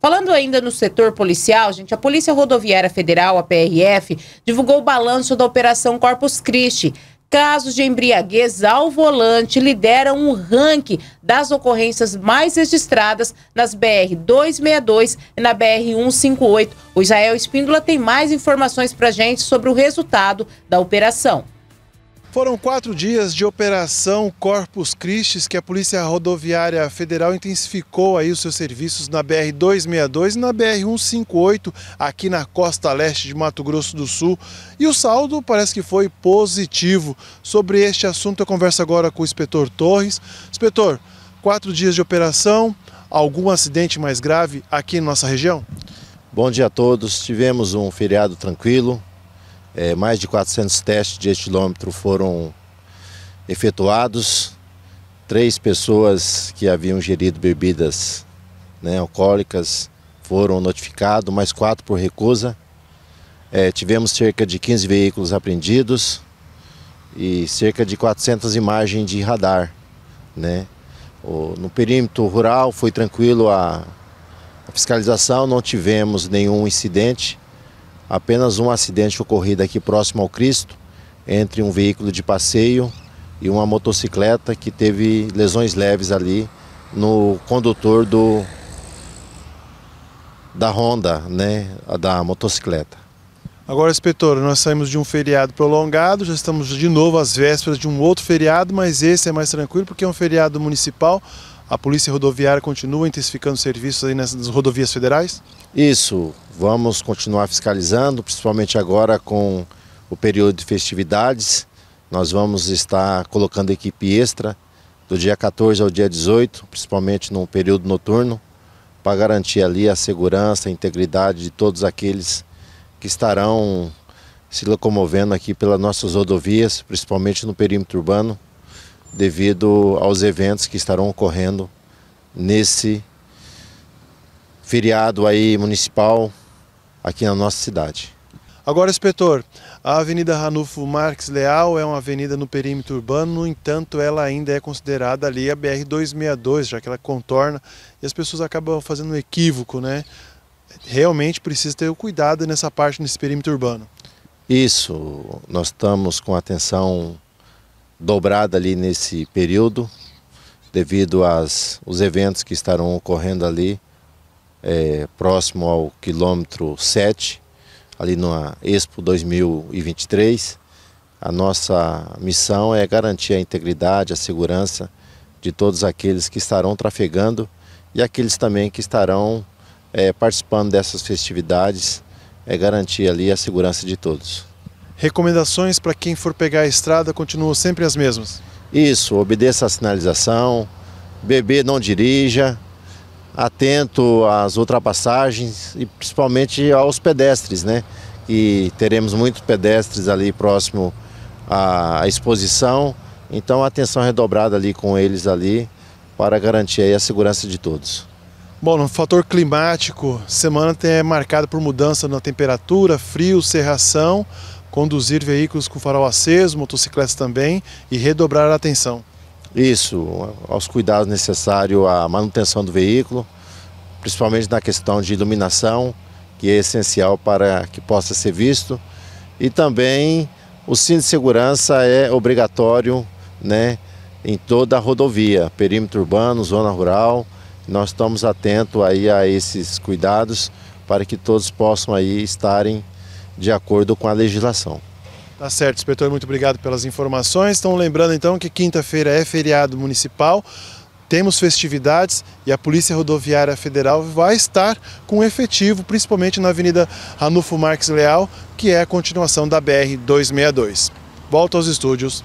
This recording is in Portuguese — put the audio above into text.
Falando ainda no setor policial, gente, a Polícia Rodoviária Federal, a PRF, divulgou o balanço da Operação Corpus Christi. Casos de embriaguez ao volante lideram o um ranking das ocorrências mais registradas nas BR 262 e na BR 158. O Israel Espíndola tem mais informações para gente sobre o resultado da operação. Foram quatro dias de operação Corpus Christi, que a Polícia Rodoviária Federal intensificou aí os seus serviços na BR-262 e na BR-158, aqui na costa leste de Mato Grosso do Sul. E o saldo parece que foi positivo. Sobre este assunto eu converso agora com o inspetor Torres. Inspetor, quatro dias de operação, algum acidente mais grave aqui em nossa região? Bom dia a todos. Tivemos um feriado tranquilo, é, mais de 400 testes de estilômetro foram efetuados. Três pessoas que haviam gerido bebidas né, alcoólicas foram notificadas, mais quatro por recusa. É, tivemos cerca de 15 veículos apreendidos e cerca de 400 imagens de radar. Né? O, no perímetro rural foi tranquilo a, a fiscalização, não tivemos nenhum incidente apenas um acidente ocorrido aqui próximo ao Cristo, entre um veículo de passeio e uma motocicleta que teve lesões leves ali no condutor do da Honda, né, da motocicleta. Agora, inspetor, nós saímos de um feriado prolongado, já estamos de novo às vésperas de um outro feriado, mas esse é mais tranquilo porque é um feriado municipal, a Polícia Rodoviária continua intensificando serviços aí nas rodovias federais? Isso, vamos continuar fiscalizando, principalmente agora com o período de festividades. Nós vamos estar colocando equipe extra do dia 14 ao dia 18, principalmente no período noturno, para garantir ali a segurança, a integridade de todos aqueles que estarão se locomovendo aqui pelas nossas rodovias, principalmente no perímetro urbano devido aos eventos que estarão ocorrendo nesse feriado aí municipal aqui na nossa cidade. Agora, inspetor, a Avenida Ranulfo Marques Leal é uma avenida no perímetro urbano, no entanto, ela ainda é considerada ali a BR-262, já que ela contorna e as pessoas acabam fazendo um equívoco, né? Realmente precisa ter o cuidado nessa parte, nesse perímetro urbano. Isso, nós estamos com atenção dobrada ali nesse período, devido aos eventos que estarão ocorrendo ali, é, próximo ao quilômetro 7, ali na Expo 2023. A nossa missão é garantir a integridade, a segurança de todos aqueles que estarão trafegando e aqueles também que estarão é, participando dessas festividades, é garantir ali a segurança de todos. Recomendações para quem for pegar a estrada continuam sempre as mesmas? Isso, obedeça a sinalização, bebê não dirija, atento às ultrapassagens e principalmente aos pedestres, né? E teremos muitos pedestres ali próximo à exposição, então atenção redobrada ali com eles ali para garantir a segurança de todos. Bom, no fator climático, semana é marcada por mudança na temperatura, frio, serração, conduzir veículos com farol aceso, motocicletas também e redobrar a atenção. Isso, aos cuidados necessários à manutenção do veículo, principalmente na questão de iluminação, que é essencial para que possa ser visto. E também o cinto de segurança é obrigatório né, em toda a rodovia, perímetro urbano, zona rural. Nós estamos atentos aí a esses cuidados para que todos possam aí estarem de acordo com a legislação. Tá certo, inspetor, muito obrigado pelas informações. Então, lembrando então que quinta-feira é feriado municipal, temos festividades e a Polícia Rodoviária Federal vai estar com efetivo, principalmente na Avenida Ranulfo Marques Leal, que é a continuação da BR 262. Volto aos estúdios.